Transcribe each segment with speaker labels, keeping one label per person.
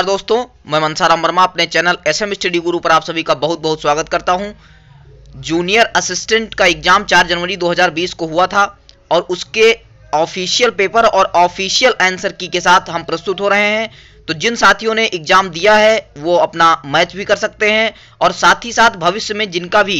Speaker 1: नमस्कार दोस्तों मैं मनसाराम वर्मा अपने चैनल एस एम स्टडी गुरु पर आप सभी का बहुत बहुत स्वागत करता हूं जूनियर असिस्टेंट का एग्जाम 4 जनवरी 2020 को हुआ था और उसके ऑफिशियल पेपर और ऑफिशियल आंसर की के साथ हम प्रस्तुत हो रहे हैं तो जिन साथियों ने एग्जाम दिया है वो अपना मैच भी कर सकते हैं और साथ ही साथ भविष्य में जिनका भी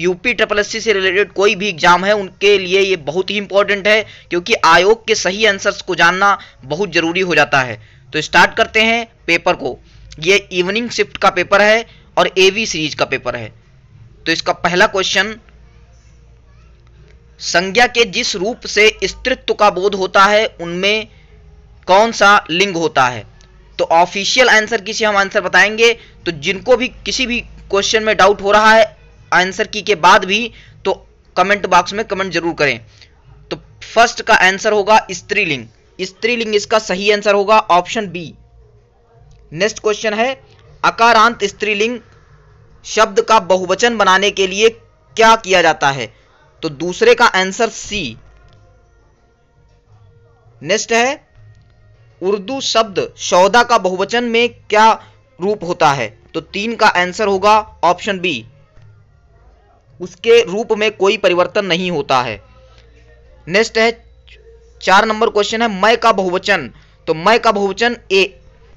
Speaker 1: यूपी ट्रिपल एस से रिलेटेड कोई भी एग्जाम है उनके लिए ये बहुत ही इंपॉर्टेंट है क्योंकि आयोग के सही आंसर्स को जानना बहुत जरूरी हो जाता है तो स्टार्ट करते हैं पेपर को ये इवनिंग शिफ्ट का पेपर है और एवी सीरीज का पेपर है तो इसका पहला क्वेश्चन संज्ञा के जिस रूप से स्त्रित्व का बोध होता है उनमें कौन सा लिंग होता है तो ऑफिशियल आंसर किसी हम आंसर बताएंगे तो जिनको भी किसी भी क्वेश्चन में डाउट हो रहा है आंसर की के बाद भी तो कमेंट बॉक्स में कमेंट जरूर करें तो फर्स्ट का आंसर होगा स्त्रीलिंग स्त्रीलिंग इसका सही आंसर होगा ऑप्शन बी नेक्स्ट क्वेश्चन है अकारांत स्त्रीलिंग शब्द का बहुवचन बनाने के लिए क्या किया जाता है तो दूसरे का आंसर सी नेक्स्ट है उर्दू शब्द सौदा का बहुवचन में क्या रूप होता है तो तीन का आंसर होगा ऑप्शन बी उसके रूप में कोई परिवर्तन नहीं होता है नेक्स्ट है चार नंबर क्वेश्चन है मय का बहुवचन तो मैं का बहुवचन ए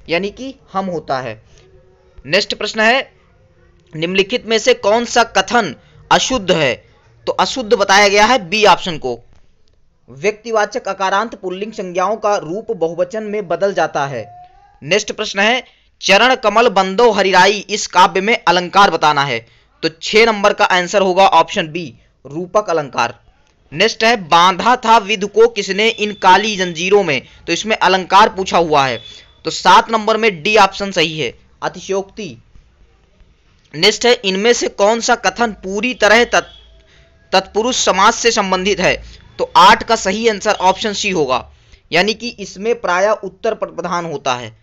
Speaker 1: यानी कि हम होता है नेक्स्ट प्रश्न है निम्नलिखित में से कौन सा कथन अशुद्ध है तो अशुद्ध बताया गया है बी ऑप्शन को व्यक्तिवाचक अकारांत पुल्लिंग संज्ञाओं का रूप बहुवचन में बदल जाता है नेक्स्ट प्रश्न है चरण कमल बंदो हरिराई इस काव्य में अलंकार बताना है तो छह नंबर का आंसर होगा ऑप्शन बी रूपक अलंकार नेक्स्ट है बांधा था विध को किसने इन काली जंजीरों में तो इसमें अलंकार पूछा हुआ है तो सात नंबर में डी ऑप्शन सही है अतिशयोक्ति नेक्स्ट है इनमें से कौन सा कथन पूरी तरह तत् तत्पुरुष समाज से संबंधित है तो आठ का सही आंसर ऑप्शन सी होगा यानी कि इसमें प्राय उत्तर प्रधान होता है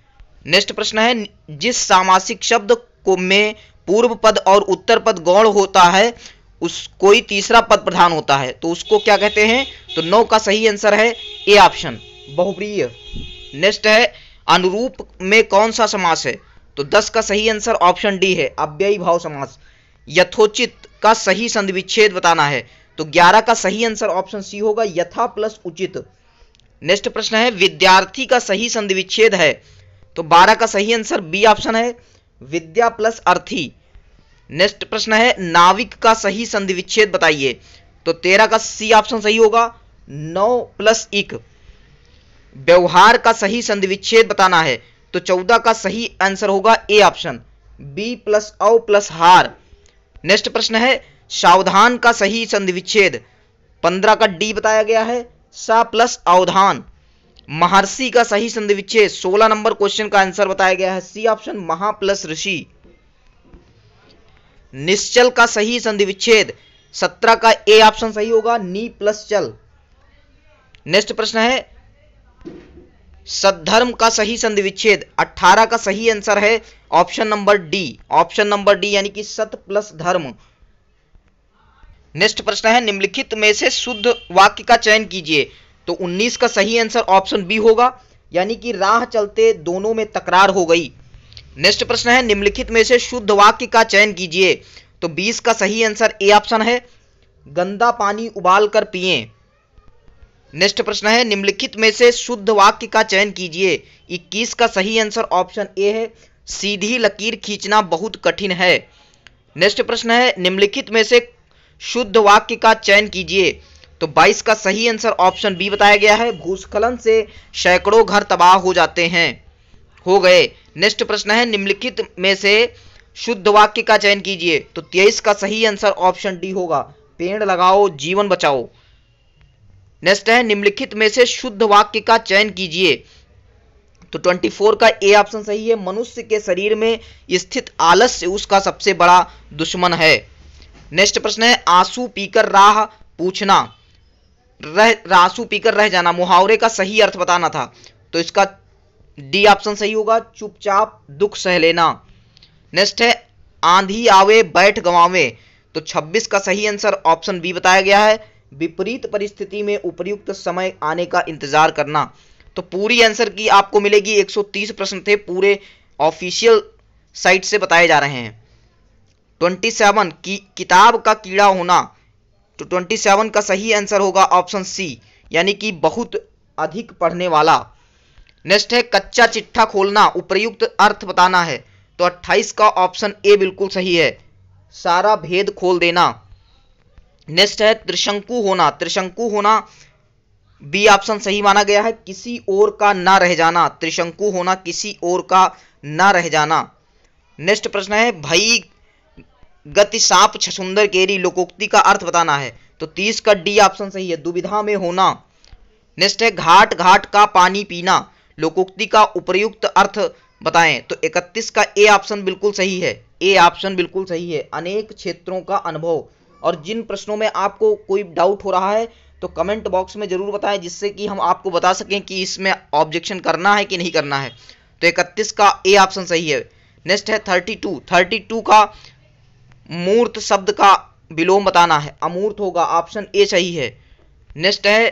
Speaker 1: नेक्स्ट प्रश्न है जिस सामासिक शब्द को में पूर्व पद और उत्तर पद गौण होता है उस कोई तीसरा पद प्रधान होता है तो उसको क्या कहते हैं तो नौ का सही आंसर है ए ऑप्शन बहुप्रिय नेक्स्ट है अनुरूप में कौन सा समास है तो दस का सही आंसर ऑप्शन डी है अव्ययी भाव समास यथोचित का सही संधि विच्छेद बताना है तो ग्यारह का सही आंसर ऑप्शन सी होगा यथा प्लस उचित नेक्स्ट प्रश्न है विद्यार्थी का सही संधि विच्छेद है तो बारह का सही आंसर बी ऑप्शन है विद्या प्लस अर्थी नेक्स्ट प्रश्न है नाविक का सही संधि विच्छेद बताइए तो तेरह का सी ऑप्शन सही होगा नौ प्लस एक व्यवहार का सही संधि विच्छेद बताना है तो चौदह का सही आंसर होगा ए ऑप्शन बी प्लस औ प्लस हार नेक्स्ट प्रश्न है सावधान का सही संधि विच्छेद पंद्रह का डी बताया गया है सा प्लस अवधान महर्षि का सही संधि विच्छेद सोलह नंबर क्वेश्चन का आंसर बताया गया है सी ऑप्शन महा प्लस ऋषि निश्चल का सही संधि विच्छेद सत्रह का ए ऑप्शन सही होगा नी प्लस चल नेक्स्ट प्रश्न है सद्धर्म का सही संधि विच्छेद अठारह का सही आंसर है option number D option number D यानी कि सत प्लस धर्म नेक्स्ट प्रश्न है निम्नलिखित में से शुद्ध वाक्य का चयन कीजिए तो 19 का सही आंसर ऑप्शन बी होगा यानी कि राह चलते दोनों में तकरार हो गई नेक्स्ट प्रश्न है निम्नलिखित में से शुद्ध वाक्य का चयन कीजिए तो 20 का सही आंसर ए ऑप्शन है गंदा पानी उबाल कर पिए नेक्स्ट प्रश्न है निम्नलिखित में से शुद्ध वाक्य का चयन कीजिए 21 का सही आंसर ऑप्शन ए है सीधी लकीर खींचना बहुत कठिन है नेक्स्ट प्रश्न है निम्नलिखित में से शुद्ध वाक्य का चयन कीजिए तो 22 का सही आंसर ऑप्शन बी बताया गया है भूस्खलन से सैकड़ों घर तबाह हो जाते हैं हो गए नेक्स्ट प्रश्न है निम्नलिखित में से शुद्ध वाक्य का चयन कीजिए तो तेईस का सही आंसर ऑप्शन डी होगा पेड़ लगाओ जीवन बचाओ नेक्स्ट है निम्नलिखित में से शुद्ध वाक्य का चयन कीजिए तो 24 का ए ऑप्शन सही है मनुष्य के शरीर में स्थित आलस्य उसका सबसे बड़ा दुश्मन है नेक्स्ट प्रश्न है आंसू पीकर राह पूछना रह आंसू पीकर रह जाना मुहावरे का सही अर्थ बताना था तो इसका डी ऑप्शन सही होगा चुपचाप दुख सह लेना नेक्स्ट है आंधी आवे बैठ गवावे तो 26 का सही आंसर ऑप्शन बी बताया गया है विपरीत परिस्थिति में उपयुक्त समय आने का इंतजार करना तो पूरी आंसर की आपको मिलेगी 130 प्रश्न थे पूरे ऑफिशियल साइट से बताए जा रहे हैं 27 की किताब का कीड़ा होना तो 27 का सही आंसर होगा ऑप्शन सी यानी कि बहुत अधिक पढ़ने वाला नेक्स्ट है कच्चा चिट्ठा खोलना उपयुक्त अर्थ बताना है तो 28 का ऑप्शन ए बिल्कुल सही है सारा भेद खोल देना नेक्स्ट है त्रिशंकु होना त्रिशंकु होना बी ऑप्शन सही माना गया है किसी और का ना रह जाना त्रिशंकु होना किसी और का ना रह जाना नेक्स्ट प्रश्न है भई गति सांप छसुंदर केरी लोकोक्ति का अर्थ बताना है तो तीस का डी ऑप्शन सही है दुविधा में होना नेक्स्ट है घाट घाट का पानी पीना लोकोक्ति का उपयुक्त अर्थ बताएं तो 31 का ए ऑप्शन बिल्कुल सही है ए ऑप्शन बिल्कुल सही है अनेक क्षेत्रों का अनुभव और जिन प्रश्नों में आपको कोई डाउट हो रहा है तो कमेंट बॉक्स में जरूर बताएं जिससे कि हम आपको बता सकें कि इसमें ऑब्जेक्शन करना है कि नहीं करना है तो 31 का ए ऑप्शन सही है नेक्स्ट है 32 32 का मूर्त शब्द का विलोम बताना है अमूर्त होगा ऑप्शन ए सही है नेक्स्ट है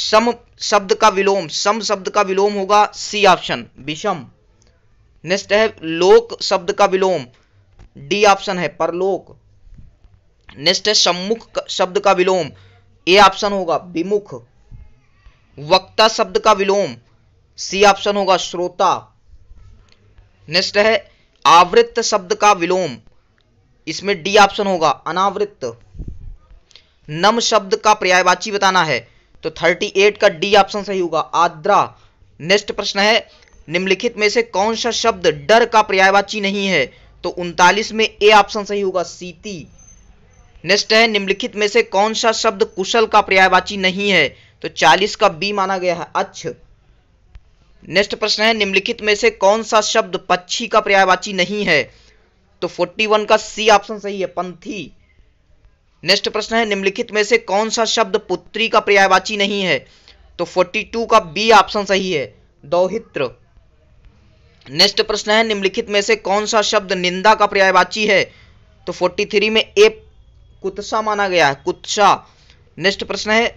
Speaker 1: सम शब्द का विलोम सम शब्द का विलोम होगा सी ऑप्शन विषम नेक्स्ट है लोक शब्द का विलोम डी ऑप्शन है परलोक नेक्स्ट है सम्मुख शब्द का विलोम ए ऑप्शन होगा विमुख वक्ता शब्द का विलोम सी ऑप्शन होगा श्रोता नेक्स्ट है आवृत्त शब्द का विलोम इसमें डी ऑप्शन होगा अनावृत्त नम शब्द का पर्यायवाची बताना है तो 38 का डी ऑप्शन सही होगा आद्रा नेक्स्ट प्रश्न है निम्नलिखित में से कौन सा शब्द डर का पर्यायवाची नहीं है तो उनतालीस में ए ऑप्शन सही होगा सीती नेक्स्ट है निम्नलिखित में से कौन सा शब्द कुशल का पर्यायवाची नहीं है तो 40 का बी माना गया है अच्छ नेक्स्ट प्रश्न है निम्नलिखित में से कौन सा शब्द पक्षी का पर्यायवाची नहीं है तो 41 का सी ऑप्शन सही है पंथी नेक्स्ट प्रश्न है निम्नलिखित में से कौन सा शब्द पुत्री का पर्यायवाची नहीं है तो 42 का बी ऑप्शन सही है दौहित्र नेक्स्ट प्रश्न है निम्नलिखित में से कौन सा शब्द निंदा का पर्यायवाची है तो 43 में ए कुत्सा माना गया है कुत्सा नेक्स्ट प्रश्न है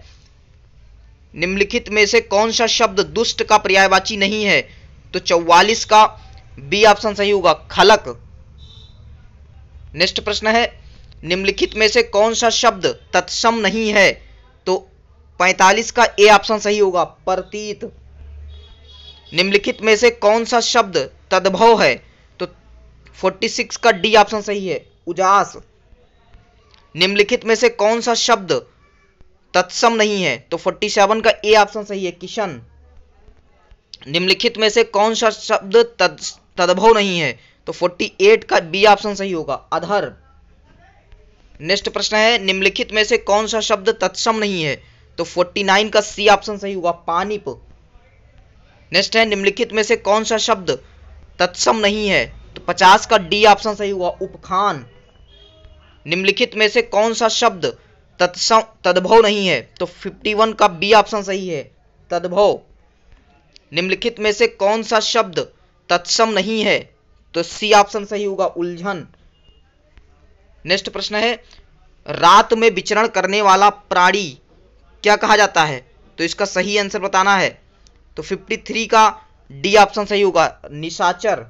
Speaker 1: निम्नलिखित में से कौन सा शब्द दुष्ट का पर्यायवाची नहीं है तो 44 का बी ऑप्शन सही होगा खलक नेक्स्ट प्रश्न है निम्नलिखित में से कौन सा शब्द तत्सम नहीं है तो 45 का ए ऑप्शन सही होगा प्रतीत निम्नलिखित में से कौन सा शब्द तद्भव है तो 46 का डी ऑप्शन सही है उजास निम्नलिखित में से कौन सा शब्द तत्सम नहीं है तो 47 का ए ऑप्शन सही है किशन निम्नलिखित में से कौन सा शब्द तद, तद्भव नहीं है तो 48 का बी ऑप्शन सही होगा अधर नेक्स्ट प्रश्न है निम्नलिखित में से कौन सा शब्द तत्सम नहीं है तो 49 का सी ऑप्शन सही होगा पानीप नेक्स्ट है निम्नलिखित में से कौन सा शब्द तत्सम नहीं है तो 50 का डी ऑप्शन सही हुआ उपखान निम्नलिखित में से कौन सा शब्द तत्सम तद्भव नहीं है तो 51 का बी ऑप्शन सही है तद्भव निम्नलिखित में से कौन सा शब्द तत्सम नहीं है तो सी ऑप्शन सही होगा उलझन नेक्स्ट प्रश्न है रात में विचरण करने वाला प्राणी क्या कहा जाता है तो इसका सही आंसर बताना है तो 53 का डी ऑप्शन सही होगा निशाचर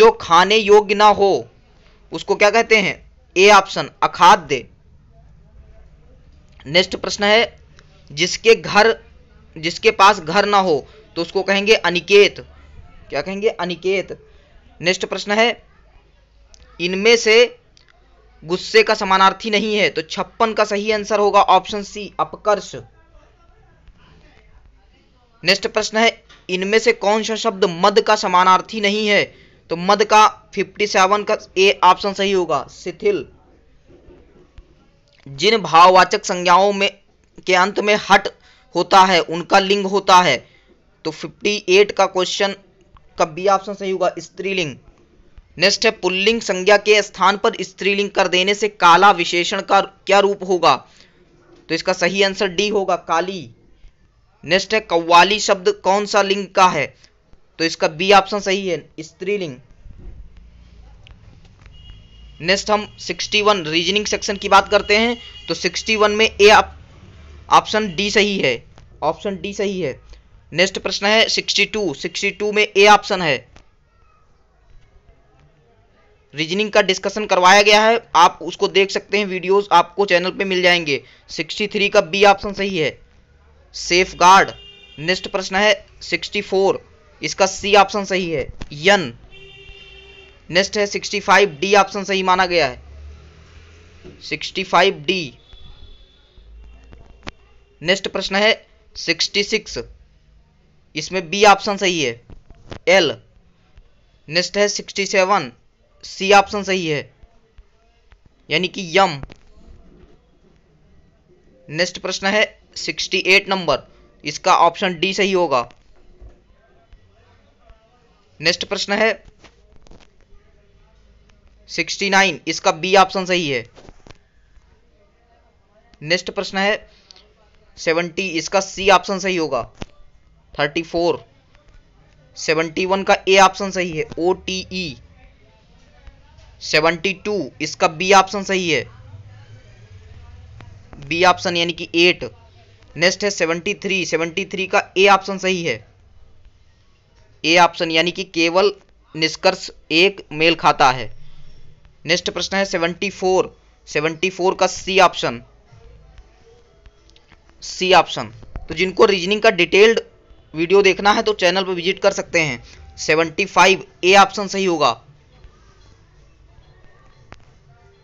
Speaker 1: जो खाने योग्य ना हो उसको क्या कहते हैं ए ऑप्शन अखाद्य नेक्स्ट प्रश्न है जिसके घर जिसके पास घर ना हो तो उसको कहेंगे अनिकेत क्या कहेंगे अनिकेत नेक्स्ट प्रश्न है इनमें से गुस्से का समानार्थी नहीं है तो छप्पन का सही आंसर होगा ऑप्शन सी अपकर्ष नेक्स्ट प्रश्न है इनमें से कौन सा शब्द मद का समानार्थी नहीं है तो मद का 57 का ए ऑप्शन सही होगा शिथिल जिन भाववाचक संज्ञाओं में के अंत में हट होता है उनका लिंग होता है तो 58 का क्वेश्चन का बी ऑप्शन सही होगा स्त्रीलिंग नेक्स्ट है पुल्लिंग संज्ञा के स्थान पर स्त्रीलिंग कर देने से काला विशेषण का क्या रूप होगा तो इसका सही आंसर डी होगा काली नेक्स्ट है कव्वाली शब्द कौन सा लिंग का है तो इसका बी ऑप्शन सही है स्त्रीलिंग नेक्स्ट हम 61 रीजनिंग सेक्शन की बात करते हैं तो 61 में ए ऑप्शन डी सही है ऑप्शन डी सही है नेक्स्ट प्रश्न है 62 62 में ए ऑप्शन है रीजनिंग का डिस्कशन करवाया गया है आप उसको देख सकते हैं वीडियोस आपको चैनल पे मिल जाएंगे 63 का बी ऑप्शन सही है सेफ गार्ड नेक्स्ट प्रश्न है 64 इसका सी ऑप्शन सही है यन नेक्स्ट है 65 डी ऑप्शन सही माना गया है 65 डी नेक्स्ट प्रश्न है 66 इसमें बी ऑप्शन सही है एल नेक्स्ट है 67 सी ऑप्शन सही है यानी कि यम नेक्स्ट प्रश्न है 68 नंबर इसका ऑप्शन डी सही होगा नेक्स्ट प्रश्न है 69 इसका बी ऑप्शन सही है नेक्स्ट प्रश्न है 70 इसका सी ऑप्शन सही होगा 34 71 का ए ऑप्शन सही है O T E seventy two इसका बी ऑप्शन सही है बी ऑप्शन यानी कि एट नेक्स्ट है सेवेंटी थ्री सेवेंटी थ्री का ए ऑप्शन सही है ए ऑप्शन यानी कि केवल निष्कर्ष एक मेल खाता है नेक्स्ट प्रश्न है सेवेंटी फोर सेवेंटी फोर का सी ऑप्शन सी ऑप्शन तो जिनको रीजनिंग का डिटेल्ड वीडियो देखना है तो चैनल पर विजिट कर सकते हैं सेवेंटी फाइव ए ऑप्शन सही होगा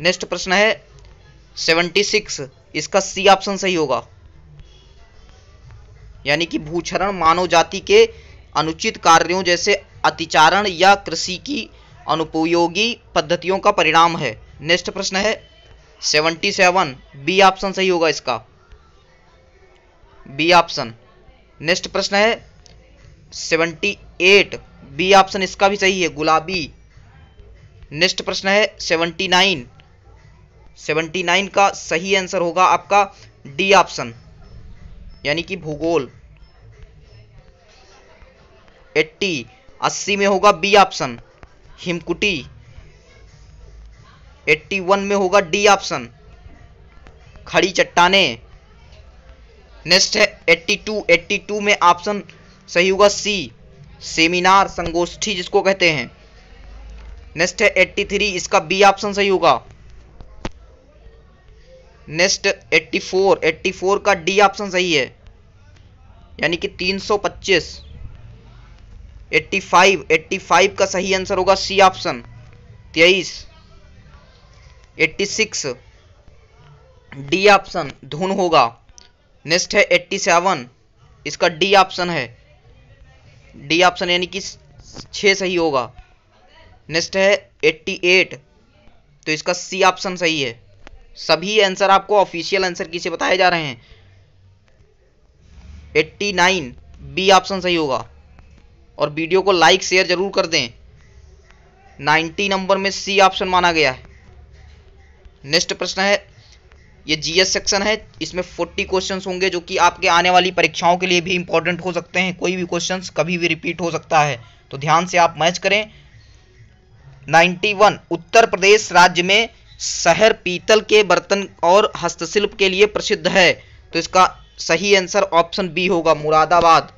Speaker 1: नेक्स्ट प्रश्न है 76 इसका सी ऑप्शन सही होगा यानी कि भूचरण मानव जाति के अनुचित कार्यों जैसे अतिचारण या कृषि की अनुपयोगी पद्धतियों का परिणाम है नेक्स्ट प्रश्न है 77 बी ऑप्शन सही होगा इसका बी ऑप्शन नेक्स्ट प्रश्न है 78 बी ऑप्शन इसका भी सही है गुलाबी नेक्स्ट प्रश्न है 79 79 का सही आंसर होगा आपका डी ऑप्शन यानी कि भूगोल 80 80 में होगा बी ऑप्शन हिमकुटी 81 में होगा डी ऑप्शन खड़ी चट्टाने नेक्स्ट है 82 82 में ऑप्शन सही होगा सी सेमिनार संगोष्ठी जिसको कहते हैं नेक्स्ट है 83 इसका बी ऑप्शन सही होगा नेक्स्ट 84 84 का डी ऑप्शन सही है यानी कि 325 85 85 का सही आंसर होगा सी ऑप्शन तेईस 86 डी ऑप्शन धुन होगा नेक्स्ट है 87 इसका डी ऑप्शन है डी ऑप्शन यानी कि छः सही होगा नेक्स्ट है 88 तो इसका सी ऑप्शन सही है सभी आंसर आपको ऑफिशियल आंसर किसे बताए जा रहे हैं 89 बी ऑप्शन सही होगा और वीडियो को लाइक शेयर जरूर कर दें 90 नंबर में सी ऑप्शन माना गया है नेक्स्ट प्रश्न है ये जीएस सेक्शन है इसमें 40 क्वेश्चंस होंगे जो कि आपके आने वाली परीक्षाओं के लिए भी इंपॉर्टेंट हो सकते हैं कोई भी क्वेश्चन कभी भी रिपीट हो सकता है तो ध्यान से आप मैच करें 91 उत्तर प्रदेश राज्य में शहर पीतल के बर्तन और हस्तशिल्प के लिए प्रसिद्ध है तो इसका सही आंसर ऑप्शन बी होगा मुरादाबाद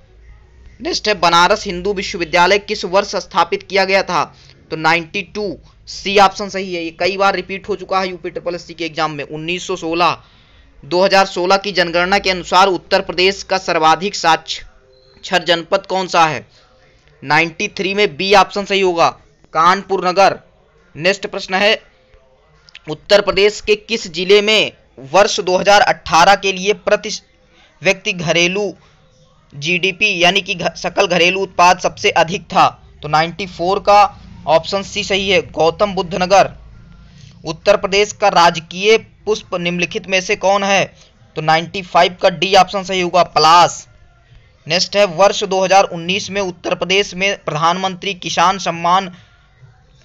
Speaker 1: नेक्स्ट है बनारस हिंदू विश्वविद्यालय किस वर्ष स्थापित किया गया था तो 92 सी ऑप्शन सही है ये कई बार रिपीट हो चुका है यूपी ट्रिपल एस के एग्जाम में 1916 2016 की जनगणना के अनुसार उत्तर प्रदेश का सर्वाधिक साक्षर जनपद कौन सा है 93 में बी ऑप्शन सही होगा कानपुर नगर नेक्स्ट प्रश्न है उत्तर प्रदेश के किस जिले में वर्ष 2018 के लिए प्रति व्यक्ति घरेलू जीडीपी यानी कि सकल घरेलू उत्पाद सबसे अधिक था तो 94 का ऑप्शन सी सही है गौतम बुद्ध नगर उत्तर प्रदेश का राजकीय पुष्प निम्नलिखित में से कौन है तो 95 का डी ऑप्शन सही होगा प्लास नेक्स्ट है वर्ष 2019 में उत्तर प्रदेश में प्रधानमंत्री किसान सम्मान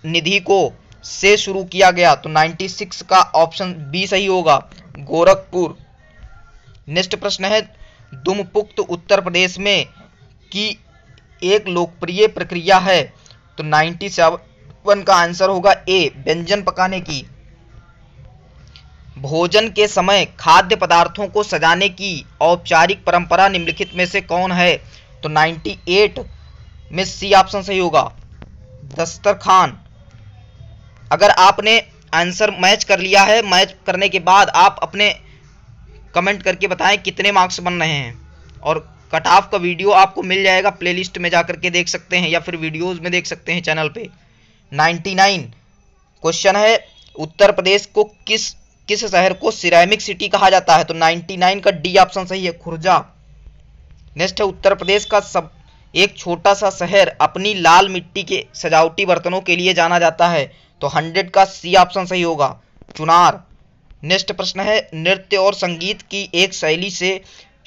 Speaker 1: निधि को से शुरू किया गया तो 96 का ऑप्शन बी सही होगा गोरखपुर नेक्स्ट प्रश्न है दुमपुक्त उत्तर प्रदेश में की एक लोकप्रिय प्रक्रिया है तो 97 का आंसर होगा ए व्यंजन पकाने की भोजन के समय खाद्य पदार्थों को सजाने की औपचारिक परंपरा निम्नलिखित में से कौन है तो 98 में सी ऑप्शन सही होगा दस्तरखान अगर आपने आंसर मैच कर लिया है मैच करने के बाद आप अपने कमेंट करके बताएं कितने मार्क्स बन रहे हैं और कट ऑफ का वीडियो आपको मिल जाएगा प्लेलिस्ट में जा करके देख सकते हैं या फिर वीडियोस में देख सकते हैं चैनल पे 99 क्वेश्चन है उत्तर प्रदेश को किस किस शहर को सिरेमिक सिटी कहा जाता है तो 99 का डी ऑप्शन सही है खुर्जा नेक्स्ट है उत्तर प्रदेश का सब एक छोटा सा शहर अपनी लाल मिट्टी के सजावटी बर्तनों के लिए जाना जाता है तो हंड्रेड का सी ऑप्शन सही होगा चुनार नेक्स्ट प्रश्न है नृत्य और संगीत की एक शैली से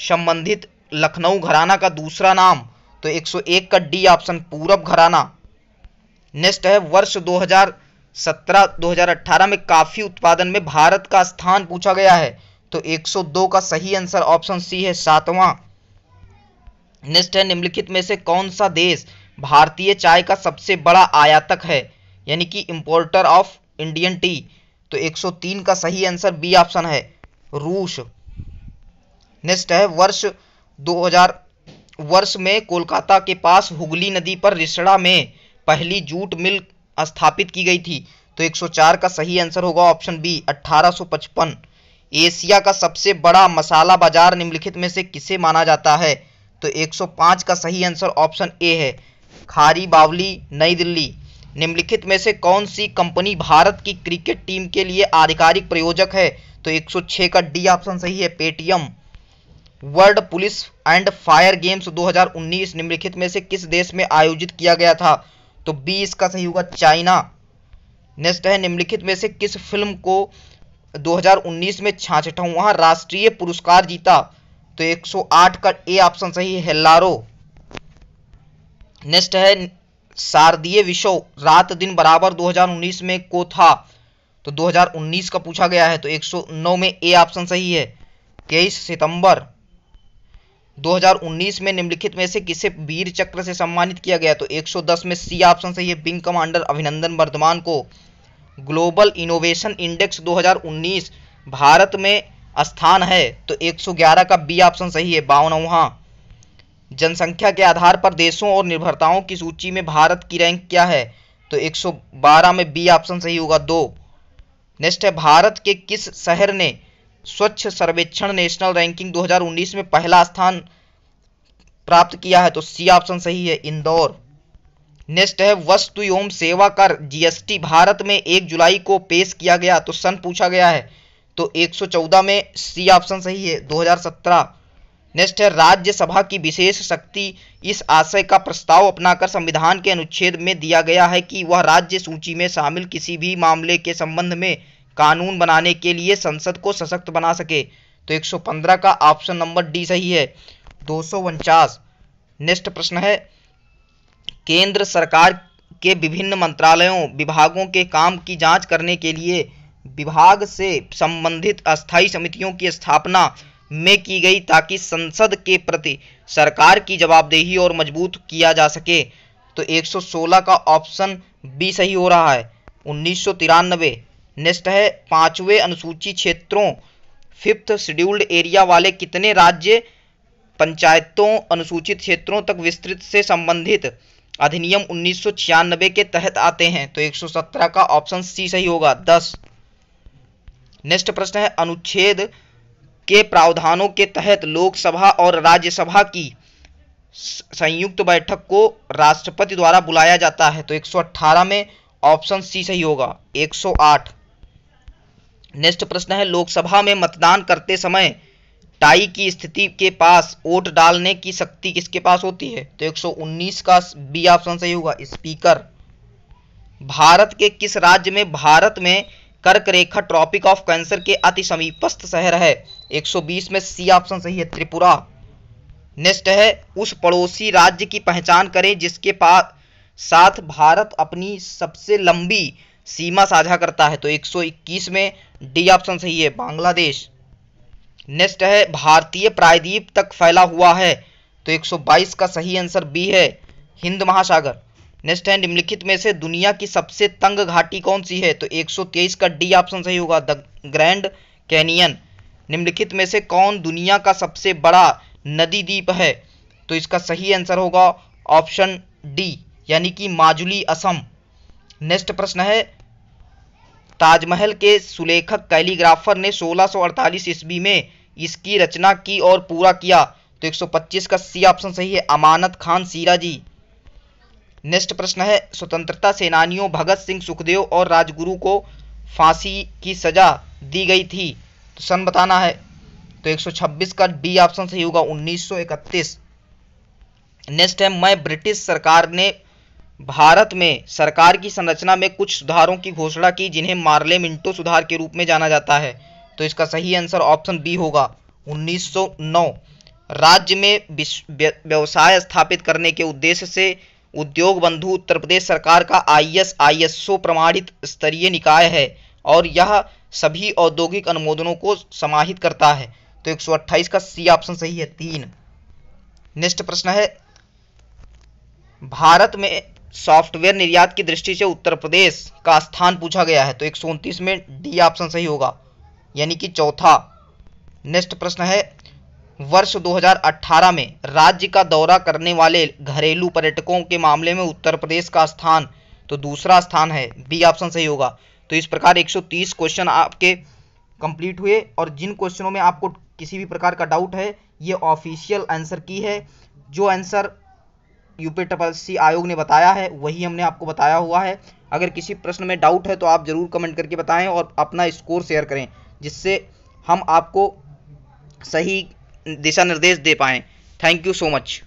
Speaker 1: संबंधित लखनऊ घराना का दूसरा नाम तो 101 का डी ऑप्शन पूरब घराना नेक्स्ट है वर्ष 2017-2018 में काफ़ी उत्पादन में भारत का स्थान पूछा गया है तो 102 का सही आंसर ऑप्शन सी है सातवां नेक्स्ट है निम्नलिखित में से कौन सा देश भारतीय चाय का सबसे बड़ा आयातक है यानी कि इम्पोर्टर ऑफ इंडियन टी तो 103 का सही आंसर बी ऑप्शन है रूस नेक्स्ट है वर्ष 2000 वर्ष में कोलकाता के पास हुगली नदी पर रिसड़ा में पहली जूट मिल स्थापित की गई थी तो 104 का सही आंसर होगा ऑप्शन बी 1855 एशिया का सबसे बड़ा मसाला बाजार निम्नलिखित में से किसे माना जाता है तो 105 का सही आंसर ऑप्शन ए है खारी बावली नई दिल्ली निम्नलिखित में से कौन सी कंपनी भारत की क्रिकेट टीम के लिए आधिकारिक प्रयोजक है तो 106 का डी ऑप्शन सही है Paytm world police and fire games 2019 निम्नलिखित में से किस देश में आयोजित किया गया था तो बी इसका सही होगा चाइना नेक्स्ट है निम्नलिखित में से किस फिल्म को 2019 में वहां राष्ट्रीय पुरस्कार जीता तो 108 का ए ऑप्शन सही है लारो नेक्स्ट है शारदीय विश्व रात दिन बराबर 2019 में को था तो 2019 का पूछा गया है तो 109 में ए ऑप्शन सही है तेईस सितंबर 2019 में निम्नलिखित में से किसे वीर चक्र से सम्मानित किया गया तो 110 में सी ऑप्शन सही है विंग कमांडर अभिनंदन वर्धमान को ग्लोबल इनोवेशन इंडेक्स 2019 भारत में स्थान है तो 111 का बी ऑप्शन सही है बावनवा जनसंख्या के आधार पर देशों और निर्भरताओं की सूची में भारत की रैंक क्या है तो 112 में बी ऑप्शन सही होगा दो नेक्स्ट है भारत के किस शहर ने स्वच्छ सर्वेक्षण नेशनल रैंकिंग 2019 में पहला स्थान प्राप्त किया है तो सी ऑप्शन सही है इंदौर नेक्स्ट है वस्तु एवं सेवा कर जीएसटी भारत में एक जुलाई को पेश किया गया तो सन पूछा गया है तो 114 में सी ऑप्शन सही है 2017 नेक्स्ट है राज्यसभा की विशेष शक्ति इस आशय का प्रस्ताव अपनाकर संविधान के अनुच्छेद में दिया गया है कि वह राज्य सूची में शामिल किसी भी मामले के संबंध में कानून बनाने के लिए संसद को सशक्त बना सके तो 115 का ऑप्शन नंबर डी सही है दो नेक्स्ट प्रश्न है केंद्र सरकार के विभिन्न मंत्रालयों विभागों के काम की जांच करने के लिए विभाग से संबंधित अस्थायी समितियों की स्थापना में की गई ताकि संसद के प्रति सरकार की जवाबदेही और मजबूत किया जा सके तो 116 का ऑप्शन बी सही हो रहा है उन्नीस नेक्स्ट है पांचवें अनुसूची क्षेत्रों फिफ्थ शेड्यूल्ड एरिया वाले कितने राज्य पंचायतों अनुसूचित क्षेत्रों तक विस्तृत से संबंधित अधिनियम उन्नीस के तहत आते हैं तो 117 का ऑप्शन सी सही होगा 10 नेक्स्ट प्रश्न है अनुच्छेद के प्रावधानों के तहत लोकसभा और राज्यसभा की संयुक्त बैठक को राष्ट्रपति द्वारा बुलाया जाता है तो 118 में ऑप्शन सी सही होगा 108 नेक्स्ट प्रश्न है लोकसभा में मतदान करते समय टाई की स्थिति के पास वोट डालने की शक्ति किसके पास होती है तो 119 का बी ऑप्शन सही होगा स्पीकर भारत के किस राज्य में भारत में कर्क रेखा ट्रॉपिक ऑफ कैंसर के अति समीपस्थ शहर है 120 में सी ऑप्शन सही है त्रिपुरा नेक्स्ट है उस पड़ोसी राज्य की पहचान करें जिसके पास साथ भारत अपनी सबसे लंबी सीमा साझा करता है तो 121 में डी ऑप्शन सही है बांग्लादेश नेक्स्ट है भारतीय प्रायद्वीप तक फैला हुआ है तो 122 का सही आंसर बी है हिंद महासागर नेक्स्ट है निम्नलिखित में से दुनिया की सबसे तंग घाटी कौन सी है तो 123 का डी ऑप्शन सही होगा द ग्रैंड कैनियन निम्नलिखित में से कौन दुनिया का सबसे बड़ा नदी द्वीप है तो इसका सही आंसर होगा ऑप्शन डी यानी कि माजुली असम नेक्स्ट प्रश्न है ताजमहल के सुलेखक कैलीग्राफर ने 1648 ईस्वी में इसकी रचना की और पूरा किया तो 125 का सी ऑप्शन सही है अमानत खान सीरा जी नेक्स्ट प्रश्न है स्वतंत्रता सेनानियों भगत सिंह सुखदेव और राजगुरु को फांसी की सजा दी गई थी तो सन बताना है तो 126 का बी ऑप्शन सही होगा 1931 नेक्स्ट है मैं ब्रिटिश सरकार ने भारत में सरकार की संरचना में कुछ सुधारों की घोषणा की जिन्हें मार्ले मिंटो सुधार के रूप में जाना जाता है तो इसका सही आंसर ऑप्शन बी होगा 1909 राज्य में व्यवसाय स्थापित करने के उद्देश्य से उद्योग बंधु उत्तर प्रदेश सरकार का आई एस आई एसओ प्रमाणित स्तरीय निकाय है और यह सभी औद्योगिक अनुमोदनों को समाहित करता है तो 128 का सी ऑप्शन सही है तीन नेक्स्ट प्रश्न है भारत में सॉफ्टवेयर निर्यात की दृष्टि से उत्तर प्रदेश का स्थान पूछा गया है तो एक में डी ऑप्शन सही होगा यानी कि चौथा नेक्स्ट प्रश्न है वर्ष 2018 में राज्य का दौरा करने वाले घरेलू पर्यटकों के मामले में उत्तर प्रदेश का स्थान तो दूसरा स्थान है बी ऑप्शन सही होगा तो इस प्रकार 130 क्वेश्चन आपके कंप्लीट हुए और जिन क्वेश्चनों में आपको किसी भी प्रकार का डाउट है ये ऑफिशियल आंसर की है जो आंसर यूपी ट्रिपल सी आयोग ने बताया है वही हमने आपको बताया हुआ है अगर किसी प्रश्न में डाउट है तो आप ज़रूर कमेंट करके बताएं और अपना स्कोर शेयर करें जिससे हम आपको सही दिशा निर्देश दे पाएँ थैंक यू सो मच